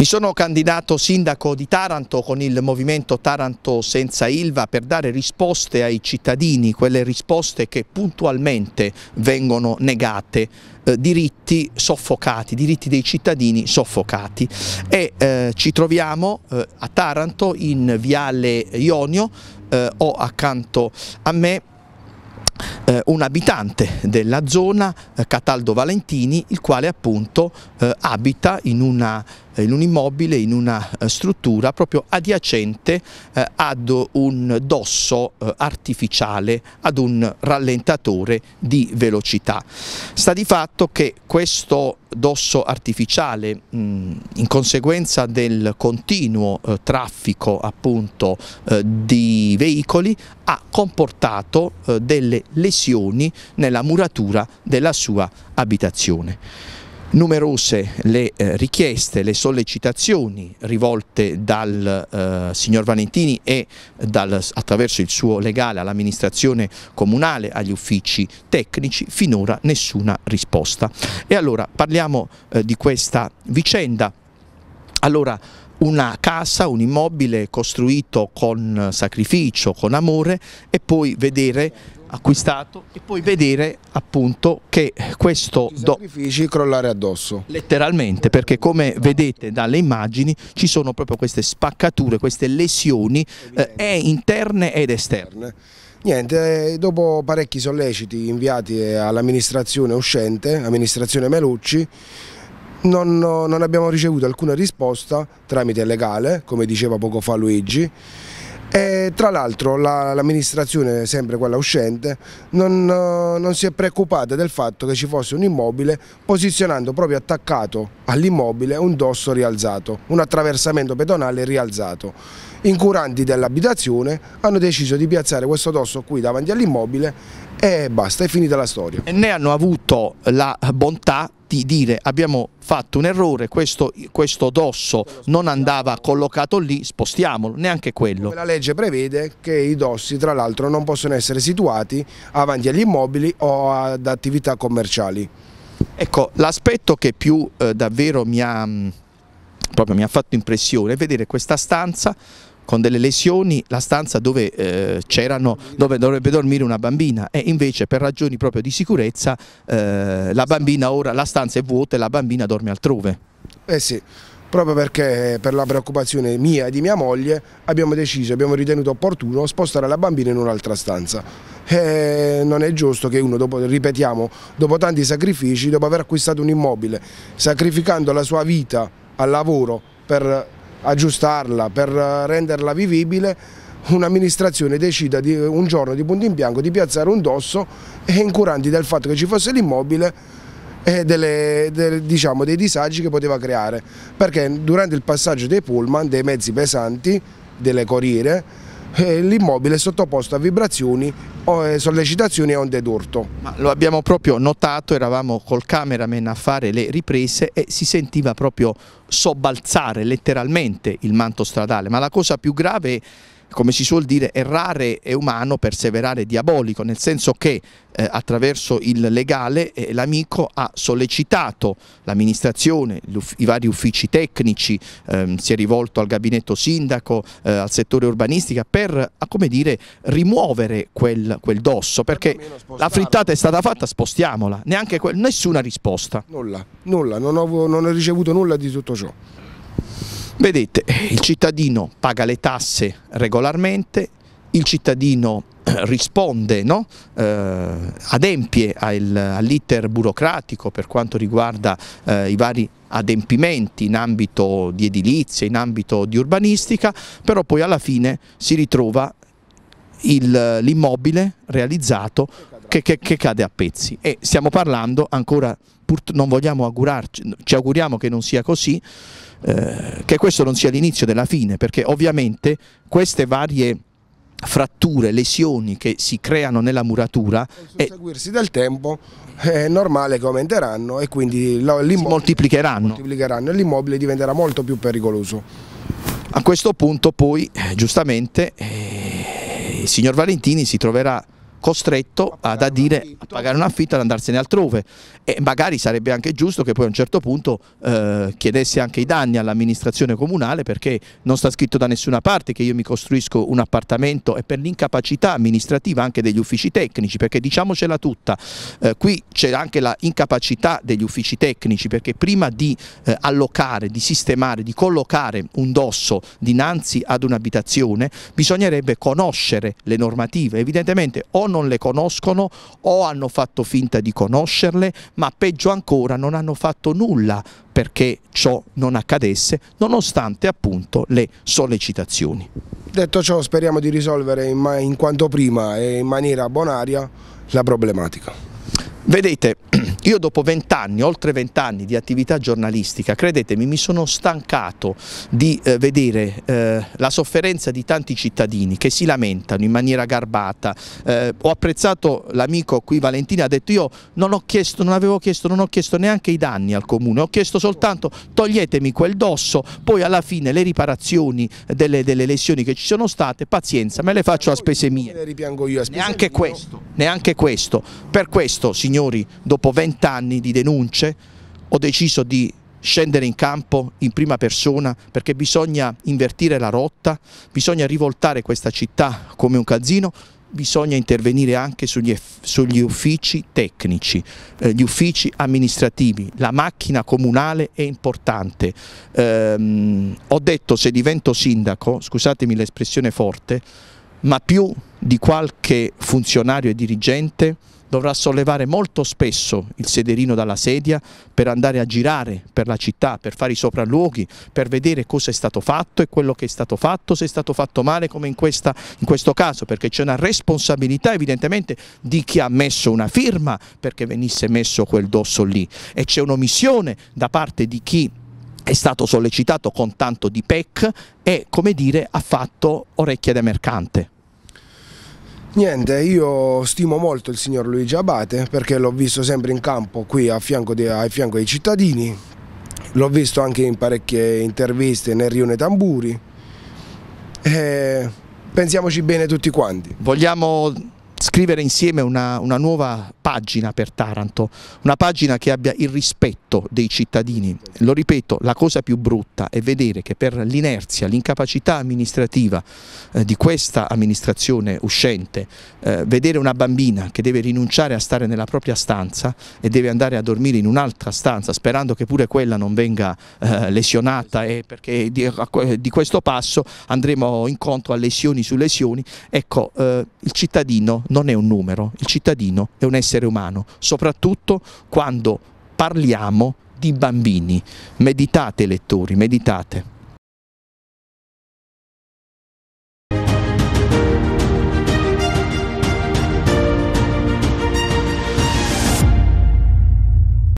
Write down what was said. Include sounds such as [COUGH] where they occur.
Mi sono candidato sindaco di Taranto con il movimento Taranto senza Ilva per dare risposte ai cittadini, quelle risposte che puntualmente vengono negate, eh, diritti soffocati, diritti dei cittadini soffocati. E eh, ci troviamo eh, a Taranto in Viale Ionio, ho eh, accanto a me eh, un abitante della zona, eh, Cataldo Valentini, il quale appunto eh, abita in una eh, in un immobile, in una eh, struttura proprio adiacente eh, ad un dosso artificiale, ad un rallentatore di velocità. Sta di fatto che questo dosso artificiale in conseguenza del continuo traffico appunto di veicoli ha comportato delle lesioni nella muratura della sua abitazione numerose le eh, richieste, le sollecitazioni rivolte dal eh, signor Valentini e dal, attraverso il suo legale all'amministrazione comunale, agli uffici tecnici, finora nessuna risposta. E allora parliamo eh, di questa vicenda. Allora, una casa, un immobile costruito con sacrificio, con amore e poi vedere acquistato e poi vedere appunto che questo... I sacrifici crollare addosso. Letteralmente, perché come vedete dalle immagini ci sono proprio queste spaccature, queste lesioni eh, interne ed esterne. Niente, eh, dopo parecchi solleciti inviati eh, all'amministrazione uscente, amministrazione Melucci, non, non abbiamo ricevuto alcuna risposta tramite legale, come diceva poco fa Luigi, e tra l'altro l'amministrazione, sempre quella uscente, non, eh, non, si è preoccupata del fatto che ci fosse un immobile posizionando proprio attaccato all'immobile un dosso rialzato, un attraversamento pedonale rialzato. Incuranti dell'abitazione hanno deciso di piazzare questo dosso qui davanti all'immobile e basta, è finita la storia. E ne hanno avuto la bontà di dire abbiamo fatto un errore, questo, questo dosso non andava collocato lì, spostiamolo, neanche quello. La legge prevede che i dossi tra l'altro non possono essere situati avanti agli immobili o ad attività commerciali. Ecco, l'aspetto che più eh, davvero mi ha, mh, mm, mi ha fatto impressione è vedere questa stanza con delle lesioni la stanza dove, eh, dove dovrebbe dormire una bambina e invece per ragioni proprio di sicurezza eh, la bambina ora la stanza è vuota e la bambina dorme altrove. Eh sì, proprio perché per la preoccupazione mia e di mia moglie abbiamo deciso, abbiamo ritenuto opportuno spostare la bambina in un'altra stanza. E non è giusto che uno, dopo, ripetiamo, dopo tanti sacrifici, dopo aver acquistato un immobile, sacrificando la sua vita al lavoro per aggiustarla, per eh, renderla vivibile, un'amministrazione decida di, eh, un giorno di punto in bianco di piazzare un dosso e incuranti del fatto che ci fosse l'immobile e delle, delle, diciamo, dei disagi che poteva creare, perché durante il passaggio dei pullman, dei mezzi pesanti, delle corriere, eh, l'immobile è sottoposto a vibrazioni eh, sollecitazioni e onde d'urto. Lo abbiamo proprio notato, eravamo col cameraman a fare le riprese e si sentiva proprio sobbalzare letteralmente il manto stradale, ma la cosa più grave è come si suol dire, errare è umano, perseverare è diabolico, nel senso che eh, attraverso il legale eh, l'amico ha sollecitato l'amministrazione, i vari uffici tecnici, ehm, si è rivolto al gabinetto sindaco, eh, al settore urbanistica per come dire, rimuovere quel, quel dosso, perché la frittata è stata fatta, spostiamola, neanche nessuna risposta. Nulla, nulla, non ho, non ho ricevuto nulla di tutto ciò. Vedete, il cittadino paga le tasse regolarmente, il cittadino eh, risponde, no? eh, adempie all'iter burocratico per quanto riguarda eh, i vari adempimenti in ambito di edilizia, in ambito di urbanistica, però poi alla fine si ritrova l'immobile realizzato che, che, che, cade a pezzi e stiamo parlando ancora, non vogliamo augurarci, ci auguriamo che non sia così, eh, che questo non sia l'inizio della fine, perché ovviamente queste varie fratture, lesioni che si creano nella muratura e eh, seguirsi del tempo è normale che aumenteranno e quindi si moltiplicheranno. moltiplicheranno e l'immobile diventerà molto più pericoloso. A questo punto poi eh, giustamente eh, il signor Valentini si troverà costretto ad adire a pagare un affitto ad andarsene altrove e magari sarebbe anche giusto che poi a un certo punto eh, chiedesse anche i danni all'amministrazione comunale perché non sta scritto da nessuna parte che io mi costruisco un appartamento e per l'incapacità amministrativa anche degli uffici tecnici perché diciamocela tutta eh, qui c'è anche la incapacità degli uffici tecnici perché prima di eh, allocare, di sistemare, di collocare un dosso dinanzi ad un'abitazione bisognerebbe conoscere le normative evidentemente o non le conoscono o hanno fatto finta di conoscerle, ma peggio ancora non hanno fatto nulla perché ciò non accadesse, nonostante appunto le sollecitazioni. Detto ciò speriamo di risolvere in, in quanto prima e in maniera bonaria la problematica. Vedete, [CLEARS THROAT] io dopo vent'anni, oltre vent'anni di attività giornalistica, credetemi, mi sono stancato di eh, vedere eh, la sofferenza di tanti cittadini che si lamentano in maniera garbata. Eh, ho apprezzato l'amico qui Valentino, ha detto io non ho chiesto, non avevo chiesto, non ho chiesto neanche i danni al comune, ho chiesto soltanto toglietemi quel dosso, poi alla fine le riparazioni delle, delle lesioni che ci sono state, pazienza, me le faccio a spese mie. Le ripiango io a spese Neanche questo neanche questo. Per questo, signori, dopo vent'anni di denunce ho deciso di scendere in campo in prima persona perché bisogna invertire la rotta, bisogna rivoltare questa città come un casino, bisogna intervenire anche sugli, sugli uffici tecnici, eh, gli uffici amministrativi, la macchina comunale è importante. Ehm, ho detto se divento sindaco, scusatemi l'espressione forte, ma più di qualche funzionario e dirigente dovrà sollevare molto spesso il sederino dalla sedia per andare a girare per la città, per fare i sopralluoghi, per vedere cosa è stato fatto e quello che è stato fatto, se è stato fatto male come in, questa, in questo caso, perché c'è una responsabilità evidentemente di chi ha messo una firma perché venisse messo quel dosso lì e c'è un'omissione da parte di chi è stato sollecitato con tanto di PEC e, come dire, ha fatto orecchie da mercante. Niente, io stimo molto il signor Luigi Abate perché l'ho visto sempre in campo qui a fianco, di, a fianco dei cittadini, l'ho visto anche in parecchie interviste nel Rione Tamburi. E eh, pensiamoci bene tutti quanti. Vogliamo scrivere insieme una, una nuova pagina per Taranto, una pagina che abbia il rispetto dei cittadini. Lo ripeto, la cosa più brutta è vedere che per l'inerzia, l'incapacità amministrativa eh, di questa amministrazione uscente, eh, vedere una bambina che deve rinunciare a stare nella propria stanza e deve andare a dormire in un'altra stanza sperando che pure quella non venga eh, lesionata e perché di, di, questo passo andremo incontro a lesioni su lesioni, ecco eh, il cittadino non è un numero, il cittadino è un essere umano, soprattutto quando parliamo di bambini. Meditate lettori, meditate.